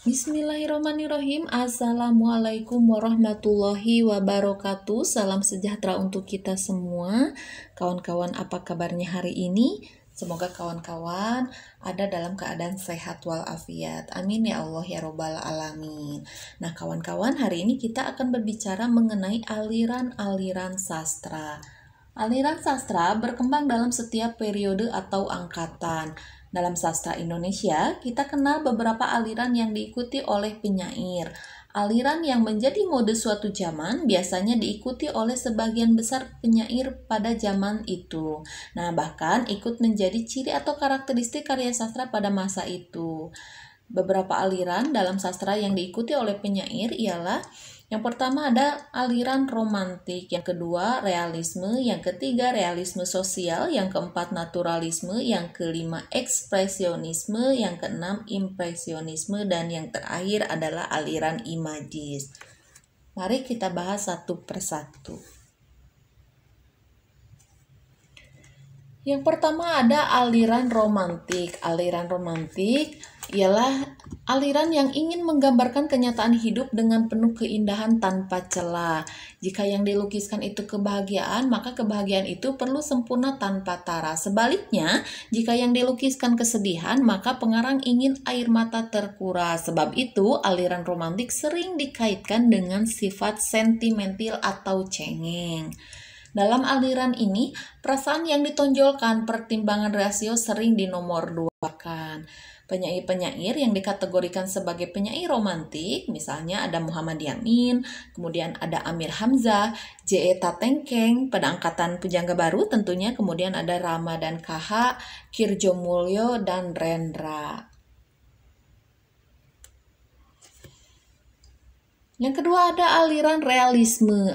Bismillahirrahmanirrahim Assalamualaikum warahmatullahi wabarakatuh Salam sejahtera untuk kita semua Kawan-kawan apa kabarnya hari ini? Semoga kawan-kawan ada dalam keadaan sehat walafiat Amin ya Allah ya robbal alamin Nah kawan-kawan hari ini kita akan berbicara mengenai aliran-aliran sastra Aliran sastra berkembang dalam setiap periode atau angkatan dalam sastra Indonesia, kita kenal beberapa aliran yang diikuti oleh penyair. Aliran yang menjadi mode suatu zaman biasanya diikuti oleh sebagian besar penyair pada zaman itu. Nah, bahkan ikut menjadi ciri atau karakteristik karya sastra pada masa itu. Beberapa aliran dalam sastra yang diikuti oleh penyair ialah yang pertama ada aliran romantik, yang kedua realisme, yang ketiga realisme sosial, yang keempat naturalisme, yang kelima ekspresionisme, yang keenam impresionisme, dan yang terakhir adalah aliran imajis. Mari kita bahas satu persatu. Yang pertama ada aliran romantik. Aliran romantik ialah aliran yang ingin menggambarkan kenyataan hidup dengan penuh keindahan tanpa celah. Jika yang dilukiskan itu kebahagiaan, maka kebahagiaan itu perlu sempurna tanpa tara. Sebaliknya, jika yang dilukiskan kesedihan, maka pengarang ingin air mata terkuras. Sebab itu, aliran romantik sering dikaitkan dengan sifat sentimental atau cengeng. Dalam aliran ini, perasaan yang ditonjolkan pertimbangan rasio sering dinomor duakan. Penyair-penyair yang dikategorikan sebagai penyair romantik, misalnya ada Muhammad Yamin, kemudian ada Amir Hamzah, J.E. Tatengkeng pada angkatan pujangga baru tentunya, kemudian ada Rama dan KH, Kirjo Mulyo, dan Rendra. Yang kedua ada aliran realisme.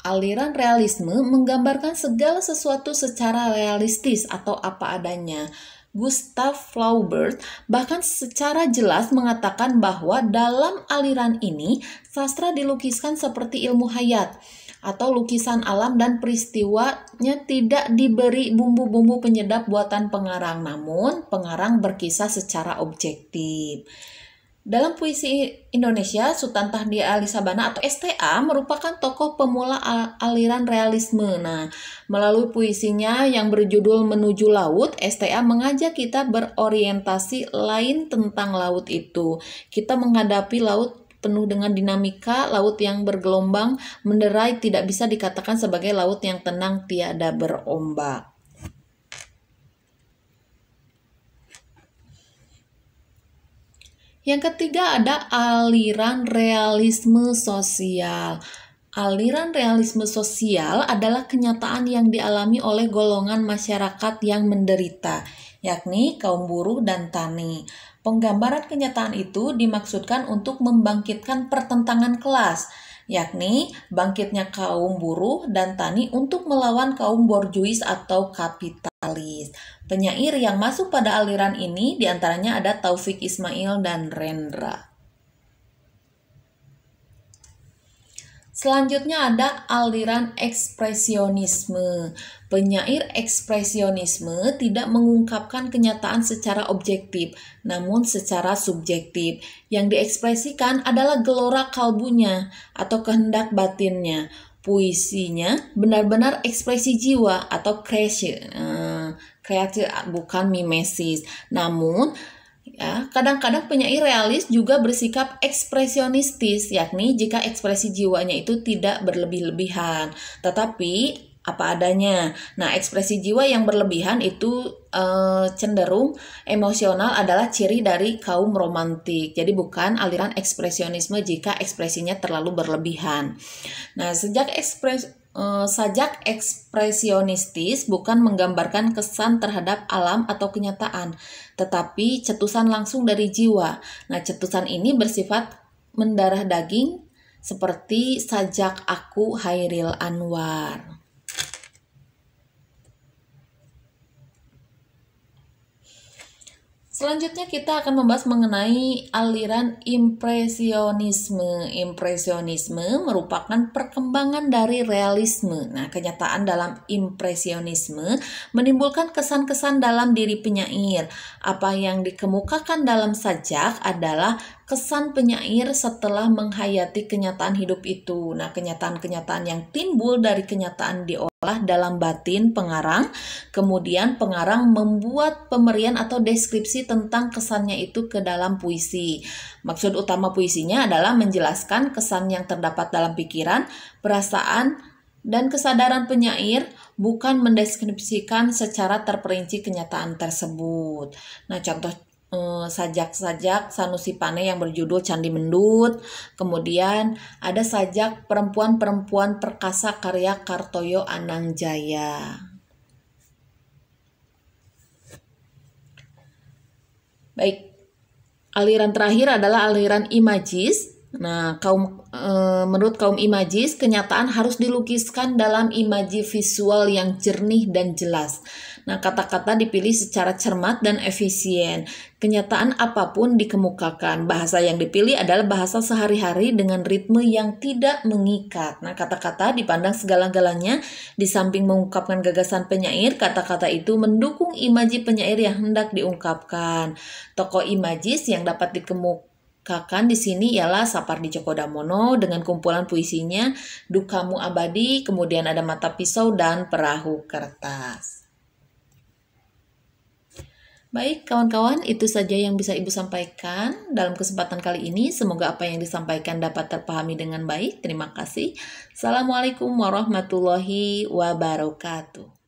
Aliran realisme menggambarkan segala sesuatu secara realistis atau apa adanya. Gustav Flaubert bahkan secara jelas mengatakan bahwa dalam aliran ini sastra dilukiskan seperti ilmu hayat atau lukisan alam dan peristiwanya tidak diberi bumbu-bumbu penyedap buatan pengarang namun pengarang berkisah secara objektif. Dalam puisi Indonesia, Sultan Tahdia Ali Sabana atau STA merupakan tokoh pemula aliran realisme. Nah, melalui puisinya yang berjudul Menuju Laut, STA mengajak kita berorientasi lain tentang laut itu. Kita menghadapi laut penuh dengan dinamika, laut yang bergelombang, menderai tidak bisa dikatakan sebagai laut yang tenang tiada berombak. Yang ketiga ada aliran realisme sosial. Aliran realisme sosial adalah kenyataan yang dialami oleh golongan masyarakat yang menderita, yakni kaum buruh dan tani. Penggambaran kenyataan itu dimaksudkan untuk membangkitkan pertentangan kelas, yakni bangkitnya kaum buruh dan tani untuk melawan kaum borjuis atau kapital vokalis. Penyair yang masuk pada aliran ini diantaranya ada Taufik Ismail dan Rendra. Selanjutnya ada aliran ekspresionisme. Penyair ekspresionisme tidak mengungkapkan kenyataan secara objektif, namun secara subjektif. Yang diekspresikan adalah gelora kalbunya atau kehendak batinnya puisinya benar-benar ekspresi jiwa atau kreasi, uh, eh, kreatif ah, bukan mimesis. Namun Ya, kadang-kadang penyair realis juga bersikap ekspresionistis, yakni jika ekspresi jiwanya itu tidak berlebih-lebihan. Tetapi apa adanya. Nah, ekspresi jiwa yang berlebihan itu e, cenderung emosional adalah ciri dari kaum romantik. Jadi bukan aliran ekspresionisme jika ekspresinya terlalu berlebihan. Nah, sejak ekspres e, sajak ekspresionistis bukan menggambarkan kesan terhadap alam atau kenyataan, tetapi cetusan langsung dari jiwa. Nah, cetusan ini bersifat mendarah daging seperti sajak aku Hairil Anwar. Selanjutnya kita akan membahas mengenai aliran impresionisme. Impresionisme merupakan perkembangan dari realisme. Nah, kenyataan dalam impresionisme menimbulkan kesan-kesan dalam diri penyair. Apa yang dikemukakan dalam sajak adalah kesan penyair setelah menghayati kenyataan hidup itu. Nah, kenyataan-kenyataan yang timbul dari kenyataan diolah dalam batin pengarang, kemudian pengarang membuat pemberian atau deskripsi tentang kesannya itu ke dalam puisi. Maksud utama puisinya adalah menjelaskan kesan yang terdapat dalam pikiran, perasaan, dan kesadaran penyair bukan mendeskripsikan secara terperinci kenyataan tersebut. Nah, contoh Eh, sajak-sajak Sanusi Pane yang berjudul Candi Mendut. Kemudian ada sajak perempuan-perempuan perkasa karya Kartoyo Anangjaya. Baik, aliran terakhir adalah aliran imajis Nah, kaum e, menurut kaum imajis, kenyataan harus dilukiskan dalam imaji visual yang jernih dan jelas. Nah, kata-kata dipilih secara cermat dan efisien. Kenyataan apapun dikemukakan. Bahasa yang dipilih adalah bahasa sehari-hari dengan ritme yang tidak mengikat. Nah, kata-kata dipandang segala-galanya di samping mengungkapkan gagasan penyair, kata-kata itu mendukung imaji penyair yang hendak diungkapkan. Tokoh imajis yang dapat dikemukakan Kakan di sini ialah Sapardi Djoko Damono dengan kumpulan puisinya Dukamu Abadi, kemudian ada Mata Pisau dan Perahu Kertas. Baik, kawan-kawan, itu saja yang bisa Ibu sampaikan dalam kesempatan kali ini. Semoga apa yang disampaikan dapat terpahami dengan baik. Terima kasih. Assalamualaikum warahmatullahi wabarakatuh.